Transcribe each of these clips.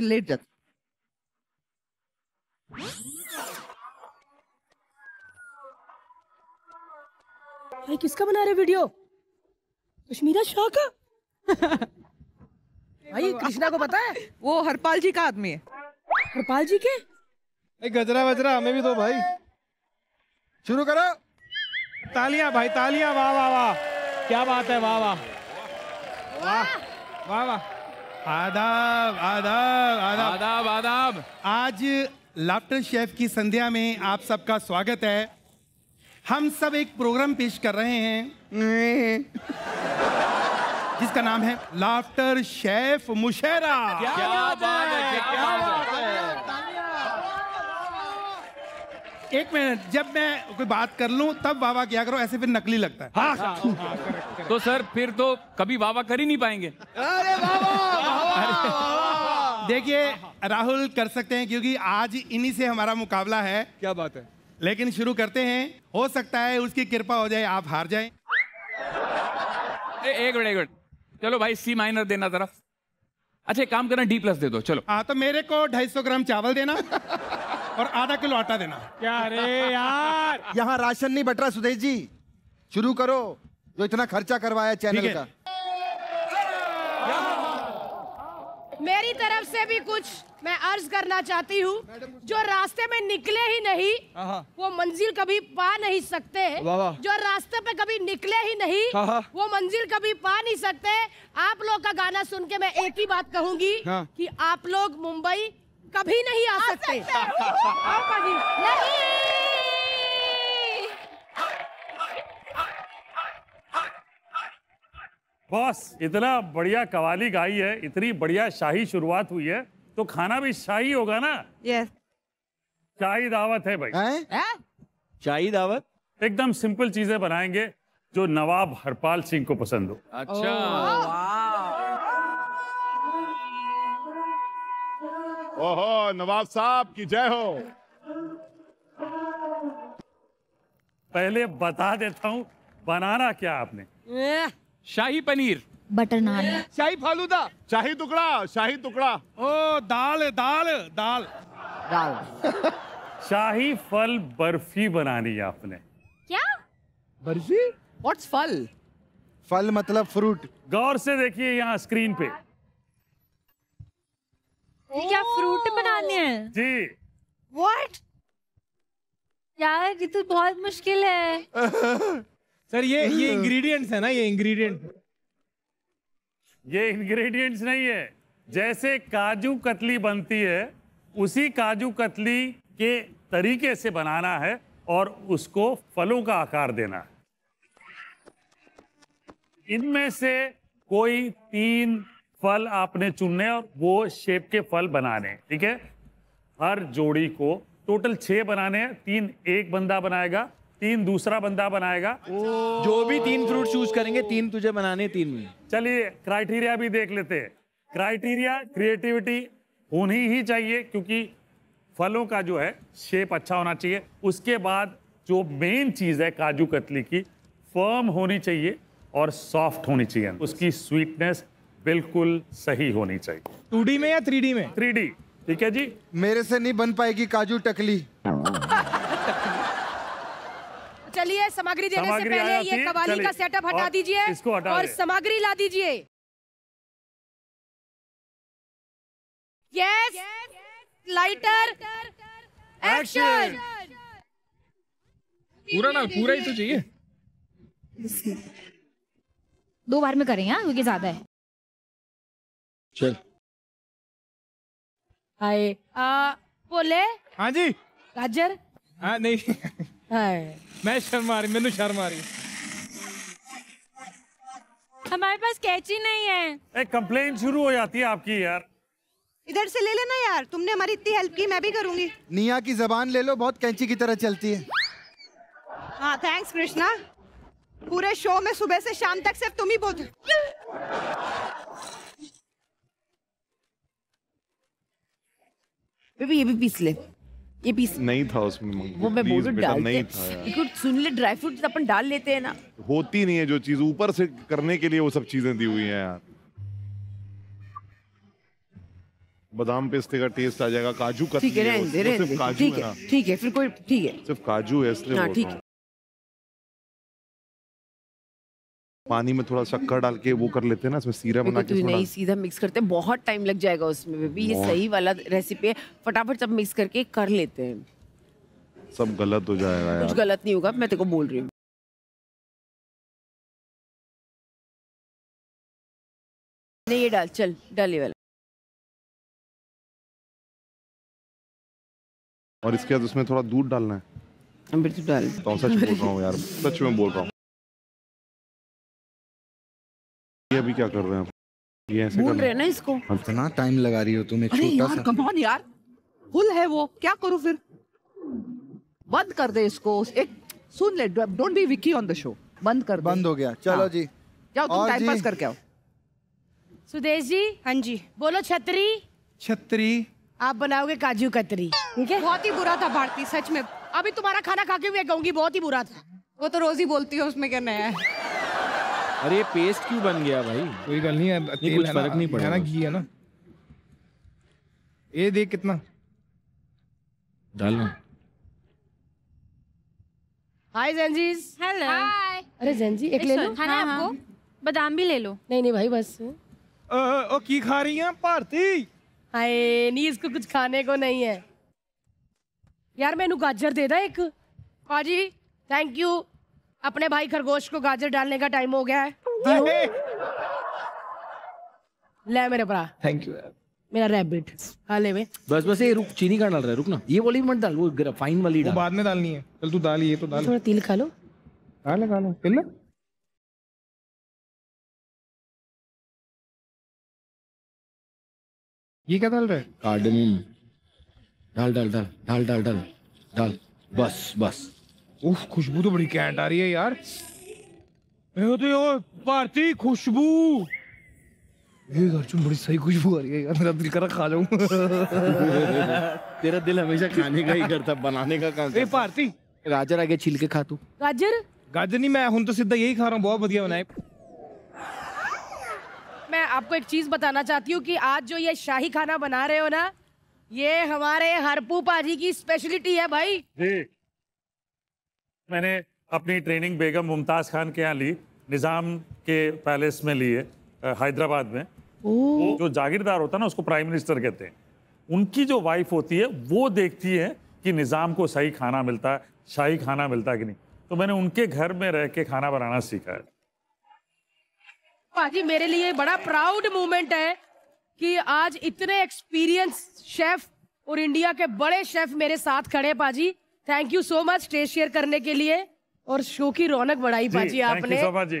Late जाते भाई किसका बना रहे वीडियो कश्मीरा शाह का भाई कृष्णा को पता है वो हरपाल जी का आदमी है हरपाल जी के गजरा वजरा हमें भी दो भाई शुरू करो तालियां भाई तालियां वाह वाह वाह क्या बात है वाह वाह वाह वाह वाह आदाब आदाब आदाब आदाब आदाब आज लाफ्टर शेफ की संध्या में आप सबका स्वागत है हम सब एक प्रोग्राम पेश कर रहे हैं जिसका नाम है लाफ्टर शेफ मुशेरा क्या बात है क्या एक मिनट जब मैं कोई बात कर लूं तब बाबा क्या करो ऐसे फिर नकली लगता है हाँ, हाँ, हाँ, हाँ, हाँ। तो सर फिर तो कभी बाबा कर ही नहीं पाएंगे अरे बाबा देखिए राहुल कर सकते हैं क्योंकि आज इन्हीं से हमारा मुकाबला है क्या बात है लेकिन शुरू करते हैं हो सकता है उसकी कृपा हो जाए आप हार जाए एक मिनट एक मिनट चलो भाई सी माइनर देना जरा अच्छा काम करना डी प्लस दे दो चलो हाँ तो मेरे को ढाई सौ ग्राम चावल देना और आधा किलो आटा देना क्या रे यार यहाँ राशन नहीं बट रहा सुदेश जी शुरू करो जो इतना खर्चा करवाया चैनल का मेरी तरफ से भी कुछ मैं अर्ज करना चाहती हूँ जो रास्ते में निकले ही नहीं हाँ, हाँ। वो मंजिल कभी पा नहीं सकते जो रास्ते पे कभी निकले ही नहीं हाँ, वो मंजिल कभी पा नहीं सकते आप लोग का गाना सुन के मैं एक ही बात कहूंगी कि आप लोग मुंबई कभी नहीं आ सकते, आ सकते। नहीं। बॉस इतना बढ़िया कवाली गाई है इतनी बढ़िया शाही शुरुआत हुई है तो खाना भी शाही होगा ना यस शाही दावत है भाई है? है? शाही दावत एकदम सिंपल चीजें बनाएंगे जो नवाब हरपाल सिंह को पसंद हो अच्छा ओहो नवाब साहब की जय हो पहले बता देता हूँ बनाना क्या आपने शाही पनीर बटर नान शाही फालूदा शाही टुकड़ा शाही टुकड़ा ओ दाल दाल दाल दाल शाही फल बर्फी बनानी है आपने क्या बर्फी व्हाट्स फल फल मतलब फ्रूट गौर से देखिए यहाँ स्क्रीन पे क्या फ्रूट बनाने हैं जी व्हाट यार ये तो बहुत मुश्किल है सर ये ये इंग्रेडिएंट्स है ना ये इंग्रेडिएंट ये इंग्रेडिएंट्स नहीं है जैसे काजू कतली बनती है उसी काजू कतली के तरीके से बनाना है और उसको फलों का आकार देना है इनमें से कोई तीन फल आपने चुनने और वो शेप के फल बनाने ठीक है हर जोड़ी को टोटल छह बनाने हैं तीन एक बंदा बनाएगा तीन दूसरा बंदा बनाएगा जो भी तीन फ्रूट चूज करेंगे तीन तुझे बनाने तीन में चलिए क्राइटेरिया भी देख लेते हैं क्राइटेरिया क्रिएटिविटी होनी ही चाहिए क्योंकि फलों का जो है शेप अच्छा होना चाहिए उसके बाद जो मेन चीज़ है काजू कतली की फर्म होनी चाहिए और सॉफ्ट होनी चाहिए उसकी स्वीटनेस बिल्कुल सही होनी चाहिए टू में या थ्री में थ्री ठीक है जी मेरे से नहीं बन पाएगी काजू टकली चलिए सामग्री देने से पहले ये कवाली का सेटअप हटा दीजिए और सामग्री ला दीजिए यस लाइटर एक्शन पूरा ना पूरा ही तो चाहिए दो बार में करें यहाँ क्योंकि ज्यादा है चल आए आ बोले हाँ जी गाजर हाँ नहीं मैं शर्म आ रही मेनू शर्म आ रही हमारे पास कैची नहीं है एक कंप्लेन शुरू हो जाती है आपकी यार इधर से ले लेना यार तुमने हमारी इतनी हेल्प की मैं भी करूंगी निया की जबान ले लो बहुत कैंची की तरह चलती है हाँ थैंक्स कृष्णा पूरे शो में सुबह से शाम तक सिर्फ तुम ही बोल बेबी ये भी पीस ले ये पीस नहीं था उसमें वो मैं बोल डाल नहीं था सुन ले ड्राई फ्रूट अपन डाल लेते हैं ना होती नहीं है जो चीज ऊपर से करने के लिए वो सब चीजें दी हुई हैं यार बादाम पिस्ते का टेस्ट आ जाएगा काजू का ठीक है ठीक है, है फिर कोई ठीक है सिर्फ काजू है इसलिए हाँ, ठीक है पानी में थोड़ा शक्कर डाल के वो कर लेते हैं ना इसमें सीरा बना के तो नहीं सीधा मिक्स करते हैं बहुत टाइम लग जाएगा उसमें भी ये सही वाला रेसिपी है फटाफट सब मिक्स करके कर लेते हैं सब गलत हो जाएगा कुछ गलत नहीं होगा मैं तेरे को बोल रही हूँ ये डाल चल डाले वाला और इसके बाद उसमें थोड़ा दूध डालना है डाल तो सच बोल रहा हूँ यार सच में बोल रहा हूँ अभी क्या कर रहे हैं ये ऐसे रहे ना इसको इतना टाइम लगा रही हो तुम एक कम ऑन यार है वो क्या फिर बंद कर दे इसको एक सुन ले don't be Vicky on the show बंद कर बंद हो गया चलो हाँ। जी जाओ तुम टाइम पास करके आओ सुदेश जी हाँ जी बोलो छतरी छतरी आप बनाओगे काजू कतरी ठीक है बहुत ही बुरा था भारती सच में अभी तुम्हारा खाना खा के भी कहूंगी बहुत ही बुरा था वो तो रोज ही बोलती है उसमें क्या नया है अरे पेस्ट क्यों बन गया भाई कोई गल नहीं है तेल कुछ फर्क नहीं पड़ा ना घी है ना ये देख कितना डालना हाय जेंजीज हेलो हाय अरे जेंजी एक ले लो खाना हाँ, आपको हाँ। बादाम भी ले लो नहीं नहीं भाई बस ओ की खा रही हैं भारती हाय नहीं इसको कुछ खाने को नहीं है यार मैनू गाजर दे दा एक हां थैंक यू अपने भाई खरगोश को गाजर डालने का टाइम हो गया है ले मेरे भरा थैंक यू मेरा रैबिट हाले में बस बस ये रुक चीनी का डाल रहा है रुक ना ये वाली मत डाल वो फाइन वाली डाल बाद में डालनी है चल तू डाल ये तो डाल थोड़ा तिल खा लो खा ले खा ले तिल ना ये क्या डाल रहा है कार्डमम डाल डाल डाल डाल डाल डाल डाल बस बस उफ खुशबू तो बड़ी कैंट आ रही है यार भारती खुशबू ये अर्जुन बड़ी सही खुशबू आ रही है यार मेरा दिल करा खा जाऊं तेरा दिल हमेशा खाने का ही करता बनाने का काम ए भारती गाजर आगे छील के खा तू गाजर गाजर नहीं मैं हूं तो सीधा यही खा रहा हूं बहुत बढ़िया बनाए मैं आपको एक चीज बताना चाहती हूँ कि आज जो ये शाही खाना बना रहे हो ना ये हमारे हरपू पाजी की स्पेशलिटी है भाई मैंने अपनी ट्रेनिंग बेगम मुमताज़ खान के यहाँ ली निज़ाम के पैलेस में लिए हैदराबाद में जो जागीरदार होता है ना उसको प्राइम मिनिस्टर कहते हैं उनकी जो वाइफ होती है वो देखती है कि निज़ाम को सही खाना मिलता है शाही खाना मिलता है कि नहीं तो मैंने उनके घर में रह के खाना बनाना सीखा है पाजी मेरे लिए बड़ा प्राउड मोमेंट है कि आज इतने एक्सपीरियंस शेफ और इंडिया के बड़े शेफ मेरे साथ खड़े पाजी thank you so much stage share करने के लिए और शो की रौनक बढ़ाई पाजी आपने पाजी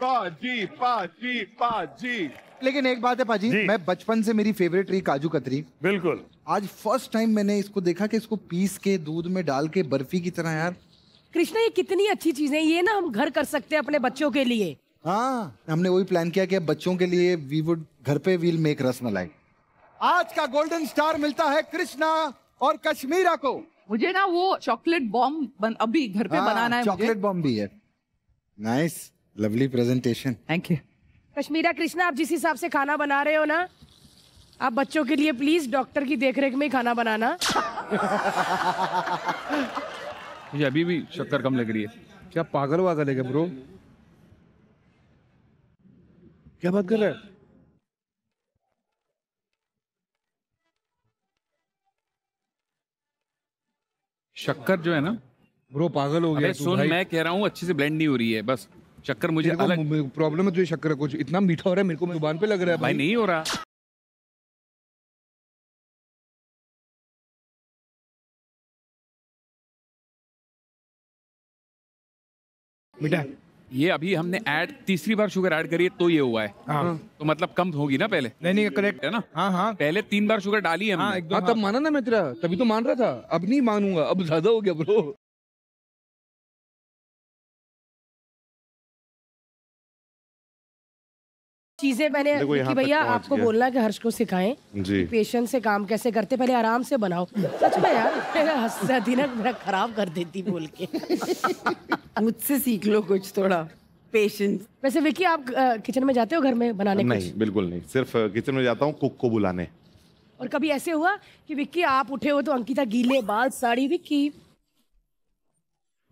पाजी पाजी पाजी लेकिन एक बात है पाजी जी. मैं बचपन से मेरी फेवरेट रही काजू कतरी बिल्कुल आज फर्स्ट टाइम मैंने इसको देखा कि इसको पीस के दूध में डाल के बर्फी की तरह यार कृष्णा ये कितनी अच्छी चीज है ये ना हम घर कर सकते हैं अपने बच्चों के लिए हाँ हमने वही प्लान किया कि बच्चों के लिए वी वुड घर पे वील मेक रस मलाई आज का गोल्डन स्टार मिलता है कृष्णा और कश्मीरा को मुझे ना वो चॉकलेट बॉम्ब बन, अभी घर पे हाँ, बनाना है चॉकलेट बॉम्ब भी है nice lovely presentation thank you Kashmera Krishna आप जिस हिसाब से खाना बना रहे हो ना आप बच्चों के लिए प्लीज डॉक्टर की देखरेख में खाना बनाना मुझे अभी भी शक्कर कम लग रही है क्या पागल वागल है क्या ब्रो क्या बात कर रहे हैं शक्कर जो है ना ब्रो पागल हो गया सुन मैं कह रहा हूँ अच्छे से ब्लेंड नहीं हो रही है बस शक्कर मुझे अलग प्रॉब्लम है तुझे शक्कर है कुछ इतना मीठा हो रहा है मेरे को जुबान पे लग रहा है भाई नहीं हो रहा बेटा ये अभी हमने ऐड तीसरी बार शुगर ऐड करी है तो ये हुआ है हाँ। तो मतलब कम होगी ना पहले नहीं नहीं करेक्ट है ना हाँ हाँ पहले तीन बार शुगर डाली है हाँ, हाँ, तब हाँ। माना ना तेरा तभी तो मान रहा था अब नहीं मानूंगा अब ज्यादा हो गया ब्रो चीजें पहले भैया आपको बोलना कि हर्ष को सिखाएं पेशेंट से काम कैसे करते पहले आराम से बनाओ सच में यार मेरा हंसा मेरा खराब कर देती बोल के मुझसे सीख लो कुछ थोड़ा पेशेंस वैसे विकी आप किचन में जाते हो घर में बनाने नहीं बिल्कुल नहीं सिर्फ किचन में जाता हूँ कुक को बुलाने और कभी ऐसे हुआ कि विक्की आप उठे हो तो अंकिता गीले बाल साड़ी विक्की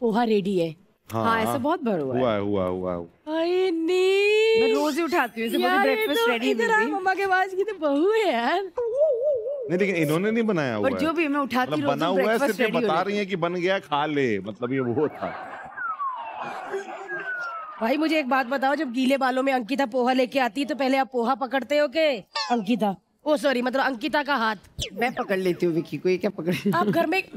पोहा रेडी है हाँ, हाँ बहुत हुआ है हुआ हुआ आई मैं रोज ही उठाती हूँ ब्रेकफास्ट रेडी तो इधर मम्मा के पास की तो बहू है यार नहीं लेकिन इन्होंने नहीं बनाया हुआ जो भी मैं उठाती मतलब बना तो हुआ है सिर्फ बता रही है कि बन गया खा ले मतलब ये वो था भाई मुझे एक बात बताओ जब गीले बालों में अंकिता पोहा लेके आती है तो पहले आप पोहा पकड़ते हो के अंकिता ओ oh, सॉरी मतलब अंकिता का हाथ मैं पकड़ लेती हूँ विक्की को ये क्या पकड़ आप घर में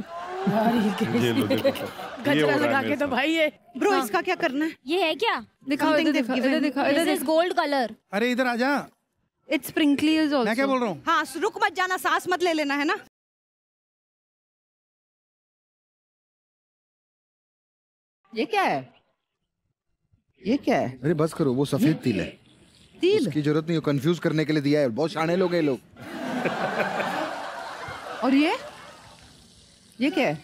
गजरा लगा के तो भाई ये ब्रो हाँ। इसका क्या करना है ये है क्या दिखाओ इधर दिखाओ इधर दिखाओ इधर गोल्ड कलर अरे इधर आ जा इट्स स्प्रिंकली इज आल्सो मैं क्या बोल रहा हूं हां रुक मत जाना सांस मत ले लेना है ना ये क्या है ये क्या है अरे बस करो वो सफेद तिल है तिल की जरूरत नहीं कंफ्यूज करने के लिए दिया है बहुत शाणे लोग हैं लोग और ये ये क्या है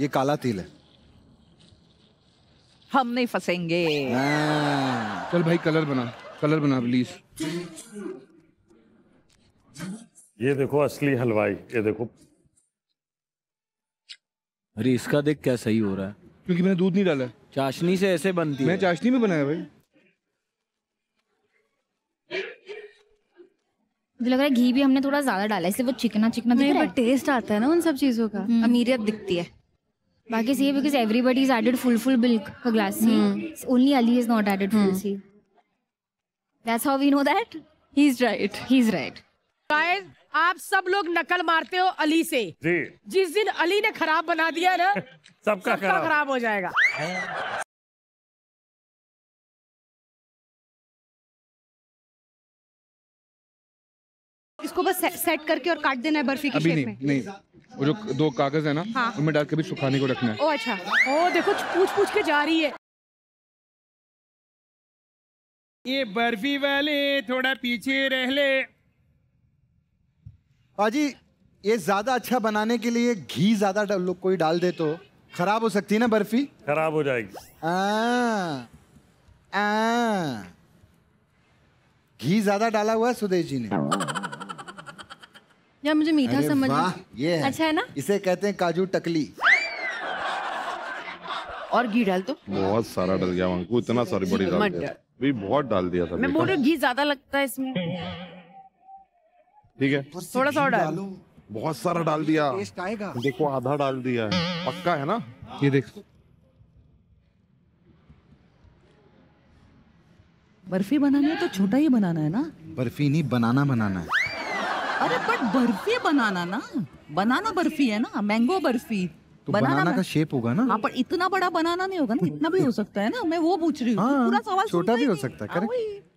ये काला तिल है हम नहीं फंसेंगे हाँ। चल भाई कलर बना कलर बना प्लीज ये देखो असली हलवाई ये देखो अरे इसका देख क्या सही हो रहा है क्योंकि मैंने दूध नहीं डाला चाशनी से ऐसे बनती मैं है चाशनी में बनाया भाई मुझे लग रहा है घी भी हमने थोड़ा ज्यादा डाला इसलिए वो चिकना चिकना नहीं बट टेस्ट आता है ना उन सब चीजों का हम्म। अमीरियत दिखती है बाकी hmm. Hmm. See because everybody is added full full milk का glass only Ali is not added full see that's how we know that he is right he is right guys आप सब लोग नकल मारते हो अली से जी जिस दिन अली ने खराब बना दिया ना सबका सब खराब हो जाएगा इसको बस सेट करके और काट देना है बर्फी की अभी शेप नहीं, में नहीं वो जो दो कागज है ना हाँ। उनमें डाल के भी सुखाने को रखना है ओ अच्छा ओ देखो पूछ पूछ के जा रही है ये बर्फी वाले थोड़ा पीछे रह ले पाजी ये ज्यादा अच्छा बनाने के लिए घी ज्यादा कोई डाल दे तो खराब हो सकती है ना बर्फी खराब हो जाएगी घी ज्यादा डाला हुआ है सुदेश जी ने या मुझे मीठा समझ ये है। अच्छा है ना इसे कहते हैं काजू टकली और घी डाल दो तो। बहुत सारा डल गया वंकू इतना सारी बड़ी डाल दिया भी बहुत डाल दिया था मैं बोल रही घी ज्यादा लगता है इसमें ठीक है थोड़ा सा डाल बहुत सारा डाल दिया देखो आधा डाल दिया है पक्का है ना ये देख बर्फी बनानी है तो छोटा ही बनाना है ना बर्फी नहीं बनाना बनाना है अरे बट बर्फी बनाना ना बनाना बर्फी है ना मैंगो बर्फी तो बनाना, बनाना का शेप होगा ना हाँ पर इतना बड़ा बनाना नहीं होगा ना इतना भी हो सकता है ना मैं वो पूछ रही हूँ हाँ, पूरा सवाल छोटा भी हो सकता है हाँ,